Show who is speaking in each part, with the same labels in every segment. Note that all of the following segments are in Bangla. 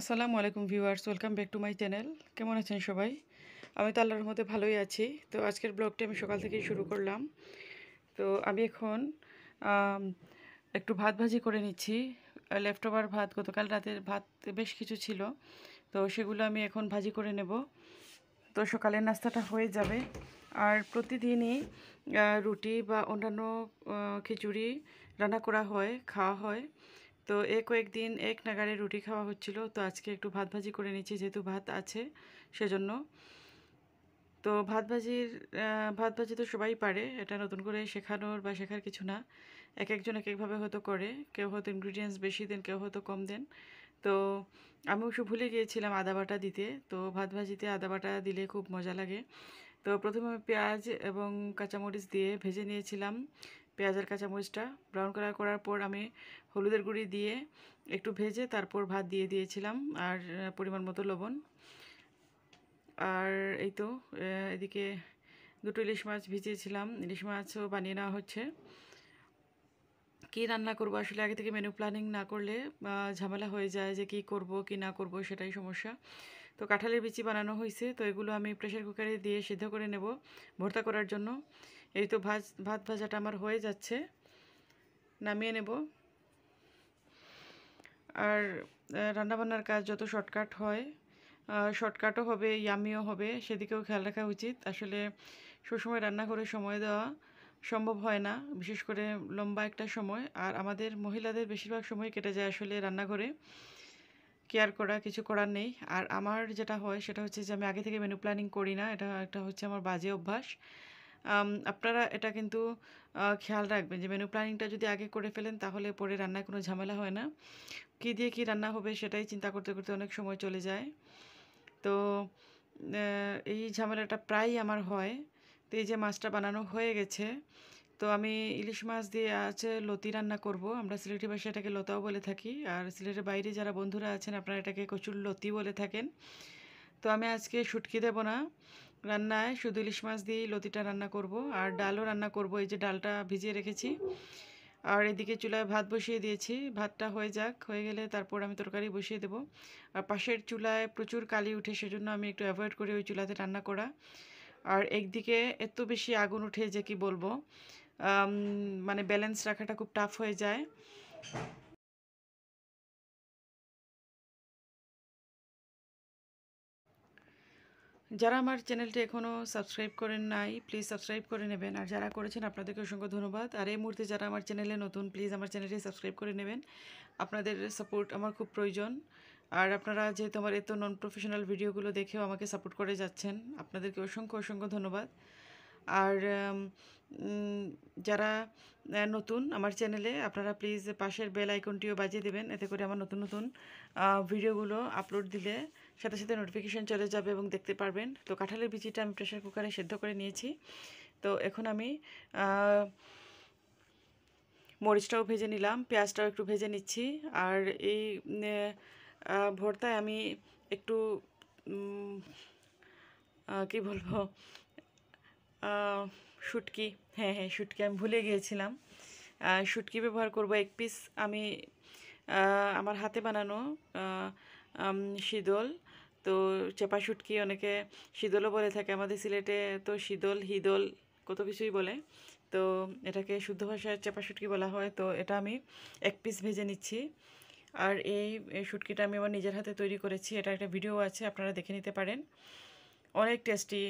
Speaker 1: আসসালামু আলাইকুম viewers welcome back to my channel কেমন আছেন সবাই আমি তো আল্লাহর মধ্যে ভালোই আছি তো আজকের ব্লগটি আমি সকাল থেকেই শুরু করলাম তো আমি এখন একটু ভাত ভাজি করে নিচ্ছি লেফট ওভার ভাত গতকাল রাতের ভাত বেশ কিছু ছিল তো সেগুলো আমি এখন ভাজি করে নেব তো সকালের নাস্তাটা হয়ে যাবে আর প্রতিদিনই রুটি বা অন্যান্য খিচুড়ি রান্না করা হয় খাওয়া হয় তো এ কয়েকদিন এক নাগারে রুটি খাওয়া হচ্ছিল তো আজকে একটু ভাত ভাজি করে নিচ্ছি যেহেতু ভাত আছে সেজন্য তো ভাত ভাজির ভাত ভাজি তো সবাই পারে এটা নতুন করে শেখানোর বা শেখার কিছু না এক একজন এক একভাবে হয়তো করে কেউ হয়তো ইনগ্রিডিয়েন্টস বেশি দেন কেউ হয়তো কম দেন তো আমি অবশ্য ভুলে গিয়েছিলাম আদা বাটা দিতে তো ভাত ভাজিতে আদা বাটা দিলে খুব মজা লাগে তো প্রথমে আমি পেঁয়াজ এবং কাঁচামরিচ দিয়ে ভেজে নিয়েছিলাম পেঁয়াজের মরিচটা ব্রাউন কালার করার পর আমি হলুদের গুঁড়ি দিয়ে একটু ভেজে তারপর ভাত দিয়ে দিয়েছিলাম আর পরিমাণ মতো লবণ আর এই তো এদিকে দুটো ইলিশ মাছ ভিজিয়েছিলাম ইলিশ মাছও বানিয়ে নেওয়া হচ্ছে কি রান্না করব আসলে আগে থেকে মেনু প্ল্যানিং না করলে ঝামেলা হয়ে যায় যে কি করব কি না করব সেটাই সমস্যা তো কাঁঠালের বিচি বানানো হয়েছে তো এগুলো আমি প্রেশার কুকারে দিয়ে সিদ্ধ করে নেব ভর্তা করার জন্য এই তো ভাজ ভাত ভাজাটা আমার হয়ে যাচ্ছে নামিয়ে নেব আর রান্নাবান্নার কাজ যত শর্টকাট হয় শর্টকাটও হবে ইয়ামিও হবে সেদিকেও খেয়াল রাখা উচিত আসলে সবসময় রান্না করে সময় দেওয়া সম্ভব হয় না বিশেষ করে লম্বা একটা সময় আর আমাদের মহিলাদের বেশিরভাগ সময় কেটে যায় আসলে রান্নাঘরে কেয়ার করা কিছু করার নেই আর আমার যেটা হয় সেটা হচ্ছে যে আমি আগে থেকে মেনু প্ল্যানিং করি না এটা একটা হচ্ছে আমার বাজে অভ্যাস আপনারা এটা কিন্তু খেয়াল রাখবেন যে মেনু প্ল্যানিংটা যদি আগে করে ফেলেন তাহলে পরে রান্নায় কোনো ঝামেলা হয় না কী দিয়ে কি রান্না হবে সেটাই চিন্তা করতে করতে অনেক সময় চলে যায় তো এই ঝামেলাটা প্রায়ই আমার হয় তো এই যে মাছটা বানানো হয়ে গেছে তো আমি ইলিশ মাছ দিয়ে আছে লতি রান্না করব আমরা সিলেটি বাসে এটাকে লতাও বলে থাকি আর সিলেটের বাইরে যারা বন্ধুরা আছেন আপনারা এটাকে কচুর লতি বলে থাকেন তো আমি আজকে শুটকি দেব না রান্নায় শুধু ইলিশ মাছ দিয়েই লতিটা রান্না করব আর ডালও রান্না করব এই যে ডালটা ভিজিয়ে রেখেছি আর এদিকে চুলায় ভাত বসিয়ে দিয়েছি ভাতটা হয়ে যাক হয়ে গেলে তারপর আমি তরকারি বসিয়ে দেব আর পাশের চুলায় প্রচুর কালি উঠে সেজন্য আমি একটু অ্যাভয়েড করি ওই চুলাতে রান্না করা আর একদিকে এত বেশি আগুন উঠে যে কি বলবো মানে ব্যালেন্স রাখাটা খুব টাফ হয়ে যায় যারা আমার চ্যানেলটি এখনও সাবস্ক্রাইব করেন নাই প্লিজ সাবস্ক্রাইব করে নেবেন আর যারা করেছেন আপনাদেরকে অসংখ্য ধন্যবাদ আর এই মুহূর্তে যারা আমার চ্যানেলে নতুন প্লিজ আমার চ্যানেলটি সাবস্ক্রাইব করে নেবেন আপনাদের সাপোর্ট আমার খুব প্রয়োজন আর আপনারা যেহেতু আমার এত নন প্রফেশনাল ভিডিওগুলো দেখেও আমাকে সাপোর্ট করে যাচ্ছেন আপনাদেরকে অসংখ্য অসংখ্য ধন্যবাদ আর যারা নতুন আমার চ্যানেলে আপনারা প্লিজ পাশের বেল আইকনটিও বাজিয়ে দেবেন এতে করে আমার নতুন নতুন ভিডিওগুলো আপলোড দিলে সাথে সাথে নোটিফিকেশান চলে যাবে এবং দেখতে পারবেন তো কাঁঠালের বিচিটা আমি প্রেশার কুকারে সেদ্ধ করে নিয়েছি তো এখন আমি মরিচটাও ভেজে নিলাম পেঁয়াজটাও একটু ভেজে নিচ্ছি আর এই ভর্তায় আমি একটু কি বলবো শুটকি হ্যাঁ হ্যাঁ শুটকি আমি ভুলে গিয়েছিলাম শুটকি ব্যবহার করব এক পিস আমি আমার হাতে বানানো শিদল তো চেপা শুটকি অনেকে শিদলও বলে থাকে আমাদের সিলেটে তো শিদল হিদল কত কিছুই বলে তো এটাকে শুদ্ধ ভাষায় চেপা শুটকি বলা হয় তো এটা আমি এক পিস ভেজে নিচ্ছি আর এই শুটকিটা আমি আমার নিজের হাতে তৈরি করেছি এটা একটা ভিডিও আছে আপনারা দেখে নিতে পারেন অনেক টেস্টি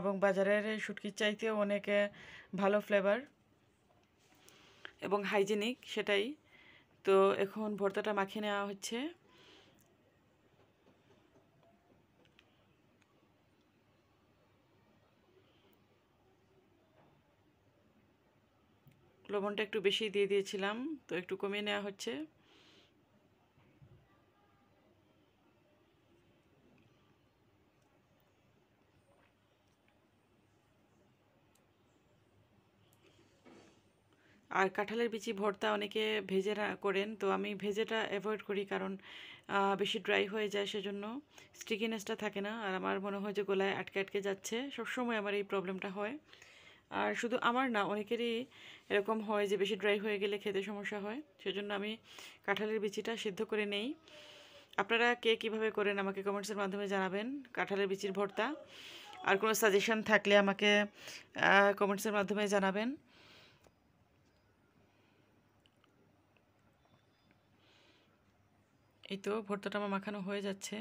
Speaker 1: এবং বাজারের শুটকির চাইতে অনেকে ভালো ফ্লেভার এবং হাইজেনিক সেটাই তো এখন ভর্তাটা মাখিয়ে নেওয়া হচ্ছে লবণটা একটু বেশি দিয়ে দিয়েছিলাম তো একটু কমিয়ে নেওয়া হচ্ছে আর কাঁঠালের বিচি ভর্তা অনেকে ভেজে করেন তো আমি ভেজেটা অ্যাভয়েড করি কারণ বেশি ড্রাই হয়ে যায় সেজন্য স্টিকিনেসটা থাকে না আর আমার মনে হয় যে গলায় আটকে আটকে যাচ্ছে সবসময় আমার এই প্রবলেমটা হয় আর শুধু আমার না অনেকেরই এরকম হয় যে বেশি ড্রাই হয়ে গেলে খেতে সমস্যা হয় সেজন্য আমি কাঁঠালের বিচিটা সিদ্ধ করে নেই আপনারা কে কীভাবে করেন আমাকে কমেন্টসের মাধ্যমে জানাবেন কাঁঠালের বিচির ভর্তা আর কোনো সাজেশন থাকলে আমাকে কমেন্টসের মাধ্যমে জানাবেন এই তো ভর্তাটা আমার মাখানো হয়ে যাচ্ছে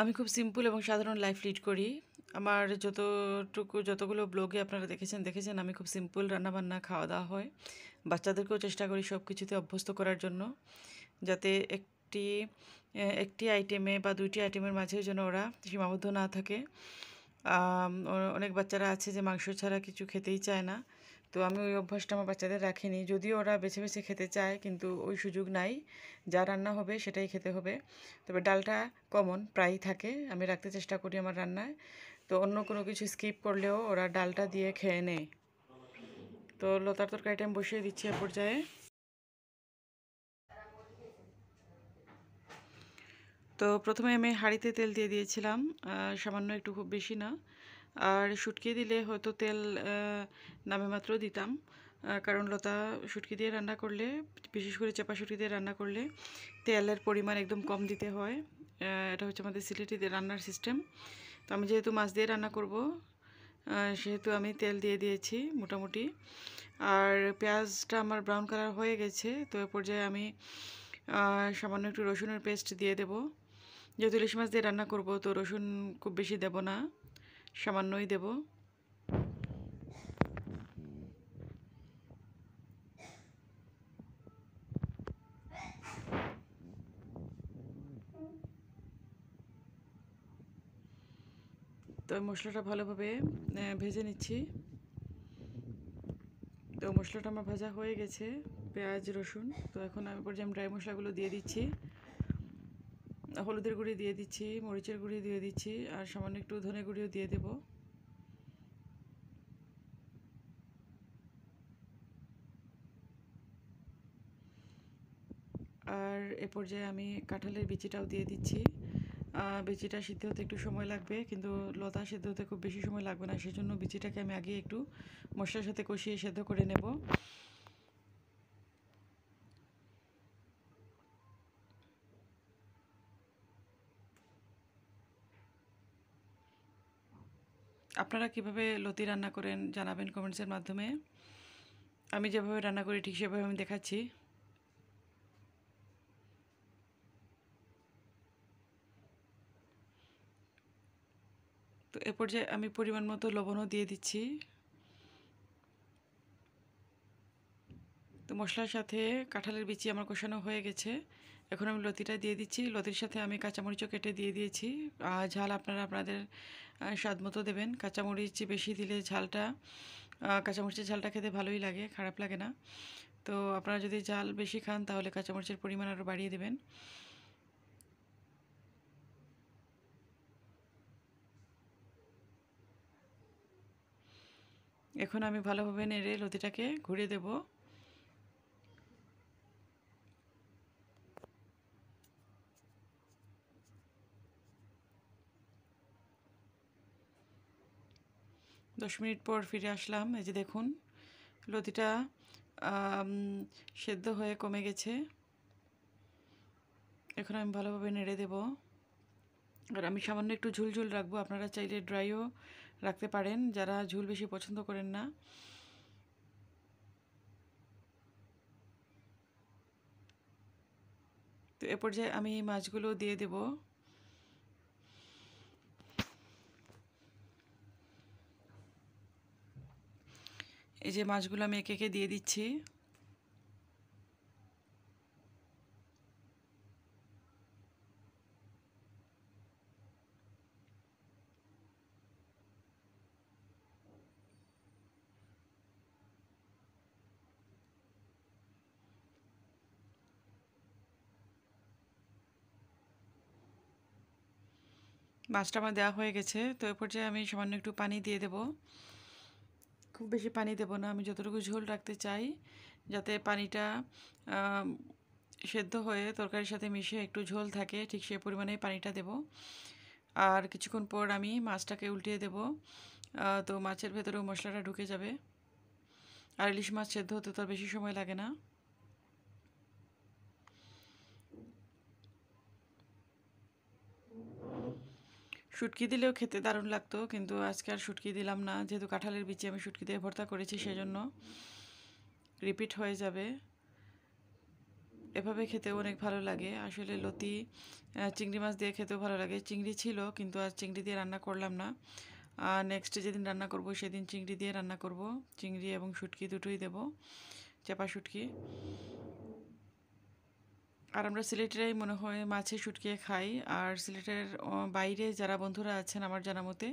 Speaker 1: আমি খুব সিম্পল এবং সাধারণ লাইফ লিড করি আমার যতটুকু যতগুলো ব্লগে আপনারা দেখেছেন দেখেছেন আমি খুব সিম্পল রান্নাবান্না খাওয়া দাওয়া হয় বাচ্চাদেরকেও চেষ্টা করি সব কিছুতে অভ্যস্ত করার জন্য যাতে একটি একটি আইটেমে বা দুইটি আইটেমের মাঝে যেন ওরা সীমাবদ্ধ না থাকে অনেক বাচ্চারা আছে যে মাংস ছাড়া কিছু খেতেই চায় না তো আমি ওই অভ্যাসটা আমার বাচ্চাদের রাখিনি যদিও ওরা বেছে বেছে খেতে চায় কিন্তু ওই সুযোগ নাই যা রান্না হবে সেটাই খেতে হবে তবে ডালটা কমন প্রায়ই থাকে আমি রাখতে চেষ্টা করি আমার রান্নায় তো অন্য কোনো কিছু স্কিপ করলেও ওরা ডালটা দিয়ে খেয়ে নেয় তো লতার তরকারিটা আমি বসিয়ে দিচ্ছি এ পর্যায়ে তো প্রথমে আমি হাঁড়িতে তেল দিয়ে দিয়েছিলাম সামান্য একটু খুব বেশি না আর শুটকি দিলে হয়তো তেল নামে মাত্র দিতাম কারণ লতা শুটকি দিয়ে রান্না করলে বিশেষ করে চাপা শুটকি দিয়ে রান্না করলে তেলের পরিমাণ একদম কম দিতে হয় এটা হচ্ছে আমাদের সিলেটি রান্নার সিস্টেম তো আমি যেহেতু মাছ দিয়ে রান্না করব সেহেতু আমি তেল দিয়ে দিয়েছি মোটামুটি আর পেঁয়াজটা আমার ব্রাউন কালার হয়ে গেছে তো এ পর্যায়ে আমি সামান্য একটু রসুনের পেস্ট দিয়ে দেব যেহেতু ইলিশ মাছ দিয়ে রান্না করব তো রসুন খুব বেশি দেব না সামান্যই দেব তো মশলাটা ভালোভাবে ভেজে নিচ্ছি তো মশলাটা আমার ভাজা হয়ে গেছে পেঁয়াজ রসুন তো এখন আমি পর্যায়ে ড্রাই মশলাগুলো দিয়ে দিচ্ছি হলুদের গুঁড়ি দিয়ে দিচ্ছি মরিচের গুঁড়ি দিয়ে দিচ্ছি আর সামান্য একটু ধনে গুঁড়িও দিয়ে দেব আর এ পর্যায়ে আমি কাঁঠালের বিচিটাও দিয়ে দিচ্ছি বিচিটা সিদ্ধ হতে একটু সময় লাগবে কিন্তু লতা সেদ্ধ হতে খুব বেশি সময় লাগবে না সেজন্য বিচিটাকে আমি আগে একটু মশলার সাথে কষিয়ে সেদ্ধ করে নেব আপনারা কিভাবে লতি রান্না করেন জানাবেন কমেন্টসের মাধ্যমে আমি যেভাবে রান্না করি ঠিক সেভাবে আমি দেখাচ্ছি তো এ পর্যায়ে আমি পরিমাণ মতো লবণও দিয়ে দিচ্ছি তো মশলার সাথে কাঁঠালের বিচি আমার কষানো হয়ে গেছে এখন আমি লতিটা দিয়ে দিচ্ছি লতির সাথে আমি কাঁচামরিচও কেটে দিয়ে দিয়েছি আর ঝাল আপনারা আপনাদের স্বাদ মতো দেবেন কাঁচামরিচ বেশি দিলে ঝালটা কাঁচামরিচের ঝালটা খেতে ভালোই লাগে খারাপ লাগে না তো আপনারা যদি ঝাল বেশি খান তাহলে কাঁচামরিচের পরিমাণ আরও বাড়িয়ে দেবেন এখন আমি ভালোভাবে নেড়ে লতিটাকে ঘুরে দেবো দশ মিনিট পর ফিরে আসলাম এই যে দেখুন লতিটা সেদ্ধ হয়ে কমে গেছে এখন আমি ভালোভাবে নেড়ে দেব আর আমি সামান্য একটু ঝুলঝুল রাখবো আপনারা চাইলে ড্রাইও রাখতে পারেন যারা ঝুল বেশি পছন্দ করেন না তো এ পর্যায়ে আমি মাছগুলো দিয়ে দেবো এই যে মাছগুলো আমি একে একে দিয়ে দিচ্ছি মাছটা আমার দেওয়া হয়ে গেছে তো এরপর যে আমি সামান্য একটু পানি দিয়ে দেবো খুব বেশি পানি দেব না আমি যতটুকু ঝোল রাখতে চাই যাতে পানিটা সেদ্ধ হয়ে তরকারির সাথে মিশে একটু ঝোল থাকে ঠিক সে পরিমাণে পানিটা দেব আর কিছুক্ষণ পর আমি মাছটাকে উল্টিয়ে দেব তো মাছের ভেতরেও মশলাটা ঢুকে যাবে আর ইলিশ মাছ সেদ্ধ হতে তো বেশি সময় লাগে না শুটকি দিলেও খেতে দারুণ লাগতো কিন্তু আজকে আর শুটকি দিলাম না যেহেতু কাঁঠালের বিচি আমি শুটকি দিয়ে ভর্তা করেছি সেজন্য রিপিট হয়ে যাবে এভাবে খেতে অনেক ভালো লাগে আসলে লতি চিংড়ি মাছ দিয়ে খেতেও ভালো লাগে চিংড়ি ছিল কিন্তু আর চিংড়ি দিয়ে রান্না করলাম না আর নেক্সট যেদিন রান্না করব সেদিন চিংড়ি দিয়ে রান্না করব চিংড়ি এবং শুটকি দুটোই দেব চাপা শুটকি আর আমরা সিলেটেরাই মনে হয় মাছে শুটকিয়ে খাই আর সিলেটের বাইরে যারা বন্ধুরা আছেন আমার জানা মতে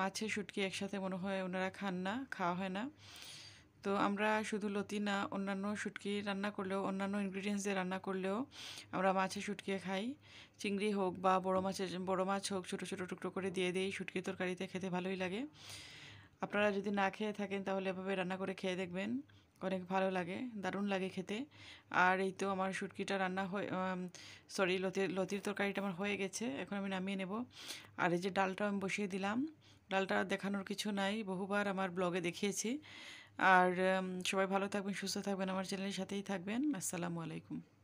Speaker 1: মাছে শুটকি একসাথে মনে হয় ওনারা খান না খাওয়া হয় না তো আমরা শুধু লতি না অন্যান্য শুটকি রান্না করলেও অন্যান্য ইনগ্রিডিয়েন্টস দিয়ে রান্না করলেও আমরা মাছে শুটকিয়ে খাই চিংড়ি হোক বা বড় মাছের বড় মাছ হোক ছোটো ছোটো টুকরো করে দিয়ে দিই শুটকি তরকারিতে খেতে ভালোই লাগে আপনারা যদি না খেয়ে থাকেন তাহলে এভাবে রান্না করে খেয়ে দেখবেন অনেক ভালো লাগে দারুণ লাগে খেতে আর এই তো আমার শুটকিটা রান্না হয়ে সরি লতির লতির তরকারিটা আমার হয়ে গেছে এখন আমি নামিয়ে নেব আর এই যে ডালটা আমি বসিয়ে দিলাম ডালটা দেখানোর কিছু নাই বহুবার আমার ব্লগে দেখিয়েছি আর সবাই ভালো থাকবেন সুস্থ থাকবেন আমার চ্যানেলের সাথেই থাকবেন আসসালামু আলাইকুম